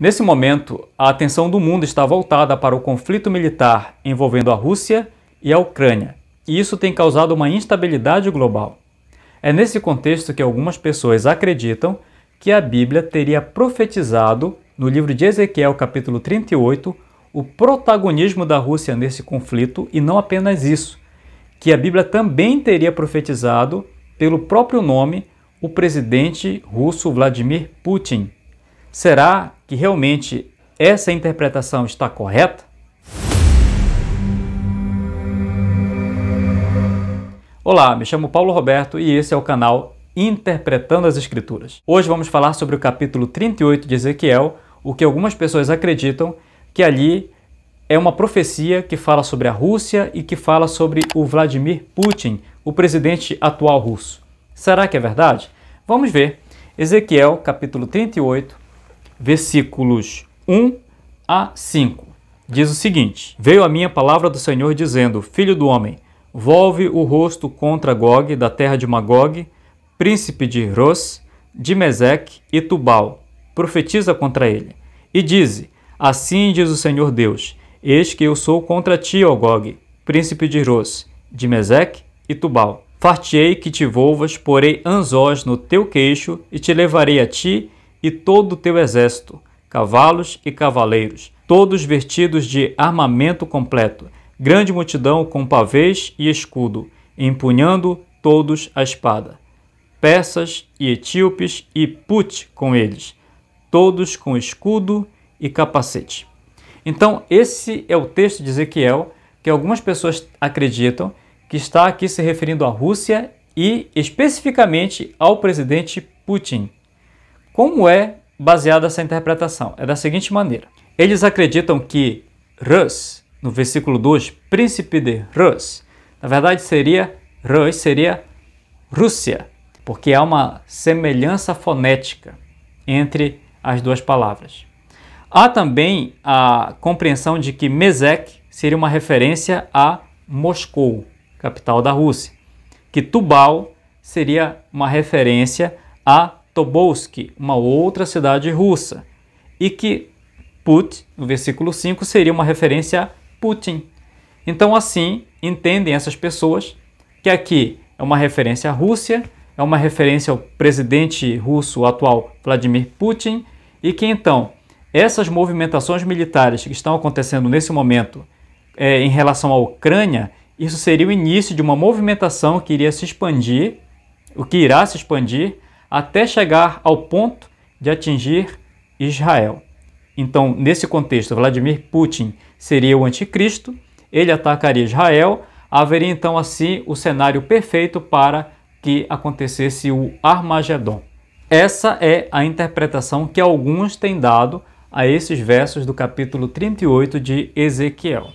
Nesse momento, a atenção do mundo está voltada para o conflito militar envolvendo a Rússia e a Ucrânia, e isso tem causado uma instabilidade global. É nesse contexto que algumas pessoas acreditam que a Bíblia teria profetizado, no livro de Ezequiel, capítulo 38, o protagonismo da Rússia nesse conflito e não apenas isso, que a Bíblia também teria profetizado, pelo próprio nome, o presidente russo Vladimir Putin. Será que realmente essa interpretação está correta? Olá, me chamo Paulo Roberto e esse é o canal Interpretando as Escrituras. Hoje vamos falar sobre o capítulo 38 de Ezequiel, o que algumas pessoas acreditam que ali é uma profecia que fala sobre a Rússia e que fala sobre o Vladimir Putin, o presidente atual russo. Será que é verdade? Vamos ver. Ezequiel, capítulo 38, versículos 1 a 5. Diz o seguinte: Veio a minha palavra do Senhor dizendo: Filho do homem, volve o rosto contra Gog, da terra de Magog, príncipe de Ros, de Meseque e Tubal. Profetiza contra ele. E dize: Assim diz o Senhor Deus: Eis que eu sou contra ti, ó Gog, príncipe de Ros, de Meseque e Tubal. Fartei que te volvas, porei anzós no teu queixo e te levarei a ti e todo o teu exército, cavalos e cavaleiros, todos vestidos de armamento completo, grande multidão com pavês e escudo, empunhando todos a espada. Persas e etíopes e put com eles, todos com escudo e capacete. Então, esse é o texto de Ezequiel que algumas pessoas acreditam que está aqui se referindo à Rússia e especificamente ao presidente Putin. Como é baseada essa interpretação? É da seguinte maneira: eles acreditam que Rus, no versículo 2, príncipe de Rus, na verdade seria Rus, seria Rússia, porque há uma semelhança fonética entre as duas palavras. Há também a compreensão de que Mesek seria uma referência a Moscou, capital da Rússia, que Tubal seria uma referência a Tobolsk, uma outra cidade russa, e que Put, no versículo 5, seria uma referência a Putin. Então, assim, entendem essas pessoas que aqui é uma referência à Rússia, é uma referência ao presidente russo atual Vladimir Putin, e que então essas movimentações militares que estão acontecendo nesse momento é, em relação à Ucrânia, isso seria o início de uma movimentação que iria se expandir, o que irá se expandir até chegar ao ponto de atingir Israel. Então, nesse contexto, Vladimir Putin seria o anticristo, ele atacaria Israel, haveria então assim o cenário perfeito para que acontecesse o Armagedon. Essa é a interpretação que alguns têm dado a esses versos do capítulo 38 de Ezequiel.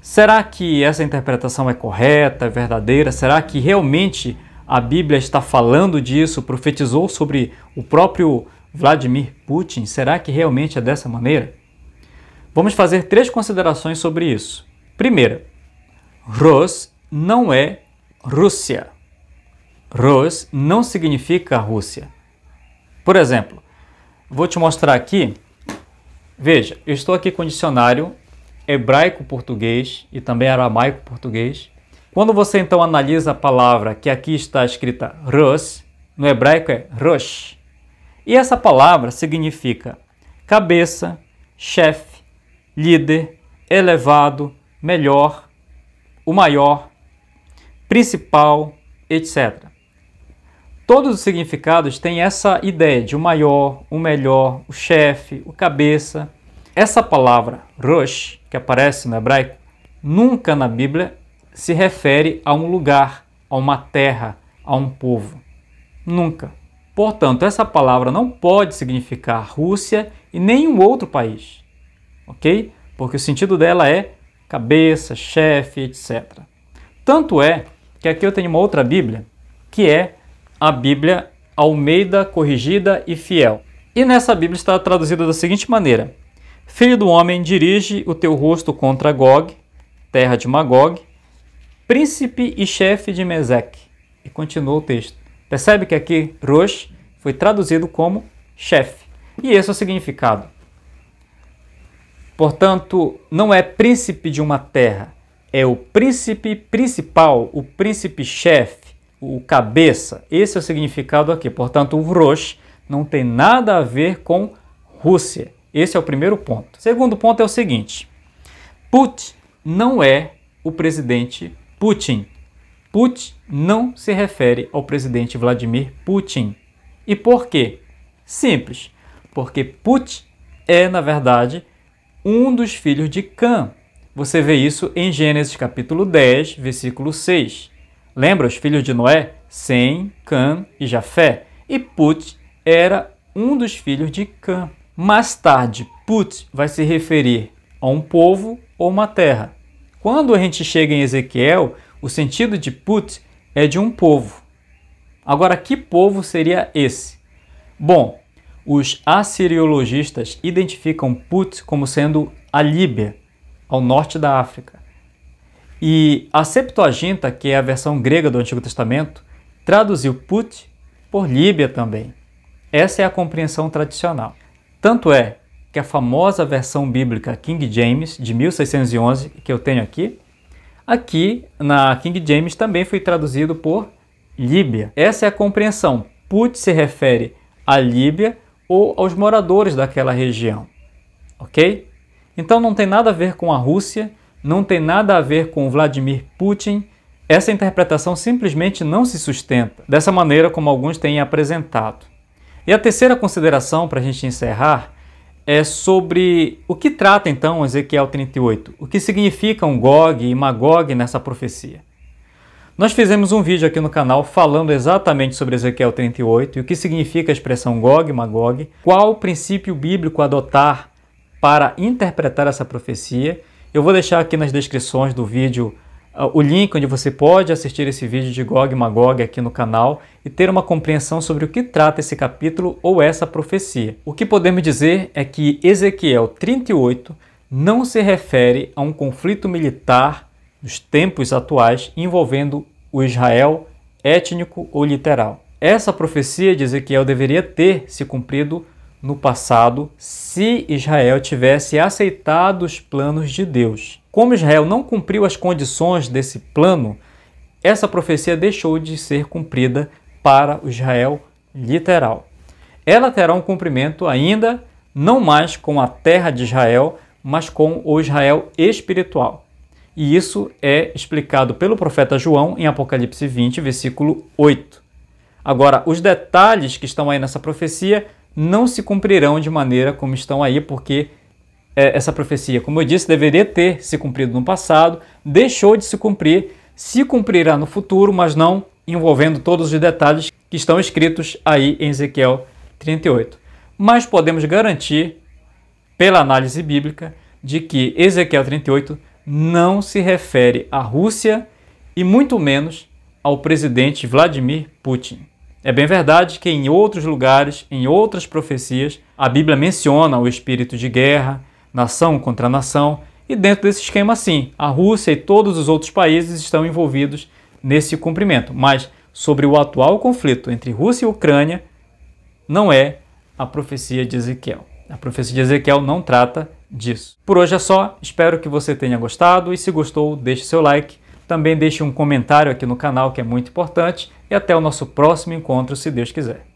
Será que essa interpretação é correta, é verdadeira? Será que realmente a Bíblia está falando disso, profetizou sobre o próprio Vladimir Putin. Será que realmente é dessa maneira? Vamos fazer três considerações sobre isso. Primeira, Rus não é Rússia. Rus não significa Rússia. Por exemplo, vou te mostrar aqui. Veja, eu estou aqui com o dicionário hebraico-português e também aramaico-português. Quando você então analisa a palavra que aqui está escrita rosh, no hebraico é Rosh, e essa palavra significa cabeça, chefe, líder, elevado, melhor, o maior, principal, etc. Todos os significados têm essa ideia de o maior, o melhor, o chefe, o cabeça. Essa palavra Rosh, que aparece no hebraico, nunca na Bíblia se refere a um lugar, a uma terra, a um povo. Nunca. Portanto, essa palavra não pode significar Rússia e nenhum outro país, ok? Porque o sentido dela é cabeça, chefe, etc. Tanto é que aqui eu tenho uma outra Bíblia, que é a Bíblia Almeida Corrigida e Fiel. E nessa Bíblia está traduzida da seguinte maneira: Filho do homem, dirige o teu rosto contra Gog, terra de Magog, príncipe e chefe de Meseque. E continua o texto. Percebe que aqui Rosh foi traduzido como chefe. E esse é o significado. Portanto, não é príncipe de uma terra, é o príncipe principal, o príncipe-chefe, o cabeça. Esse é o significado aqui. Portanto, o Rosh não tem nada a ver com Rússia. Esse é o primeiro ponto. Segundo ponto é o seguinte: Putin não é o presidente Putin. Putin não se refere ao presidente Vladimir Putin. E por quê? Simples, porque Putin é, na verdade, um dos filhos de Cã. Você vê isso em Gênesis capítulo 10, versículo 6. Lembra os filhos de Noé? Sem, Cã e Jafé. E Put era um dos filhos de Cã. Mais tarde, Put vai se referir a um povo ou uma terra. Quando a gente chega em Ezequiel, o sentido de put é de um povo. Agora, que povo seria esse? Bom, os assiriologistas identificam Put como sendo a Líbia, ao norte da África. E a Septuaginta, que é a versão grega do Antigo Testamento, traduziu Put por Líbia também. Essa é a compreensão tradicional. Tanto é que é a famosa versão bíblica King James de 1611 que eu tenho aqui. Aqui na King James também foi traduzido por Líbia. Essa é a compreensão. Put se refere à Líbia ou aos moradores daquela região, ok? Então não tem nada a ver com a Rússia, não tem nada a ver com Vladimir Putin. Essa interpretação simplesmente não se sustenta, dessa maneira como alguns têm apresentado. E a terceira consideração, para a gente encerrar, é sobre o que trata então Ezequiel 38, o que significam Gog e Magog nessa profecia. Nós fizemos um vídeo aqui no canal falando exatamente sobre Ezequiel 38 e o que significa a expressão Gog e Magog, qual o princípio bíblico adotar para interpretar essa profecia. Eu vou deixar aqui nas descrições do vídeo ah, o link onde você pode assistir esse vídeo de Gog e Magog aqui no canal e ter uma compreensão sobre o que trata esse capítulo ou essa profecia. O que podemos dizer é que Ezequiel 38 não se refere a um conflito militar nos tempos atuais envolvendo o Israel étnico ou literal. Essa profecia de Ezequiel deveria ter se cumprido no passado se Israel tivesse aceitado os planos de Deus. Como Israel não cumpriu as condições desse plano, essa profecia deixou de ser cumprida para o Israel literal. Ela terá um cumprimento ainda não mais com a terra de Israel, mas com o Israel espiritual. E isso é explicado pelo profeta João em Apocalipse 20, versículo 8. Agora, os detalhes que estão aí nessa profecia não se cumprirão de maneira como estão aí, porque é, essa profecia, como eu disse, deveria ter se cumprido no passado, deixou de se cumprir, se cumprirá no futuro, mas não envolvendo todos os detalhes que estão escritos aí em Ezequiel 38. Mas podemos garantir, pela análise bíblica, de que Ezequiel 38 não se refere à Rússia e muito menos ao presidente Vladimir Putin. É bem verdade que em outros lugares, em outras profecias, a Bíblia menciona o espírito de guerra, nação contra nação, e dentro desse esquema, sim, a Rússia e todos os outros países estão envolvidos nesse cumprimento. Mas sobre o atual conflito entre Rússia e Ucrânia, não é a profecia de Ezequiel. A profecia de Ezequiel não trata disso. Por hoje é só, espero que você tenha gostado e se gostou, deixe seu like. Também deixe um comentário aqui no canal que é muito importante e até o nosso próximo encontro, se Deus quiser.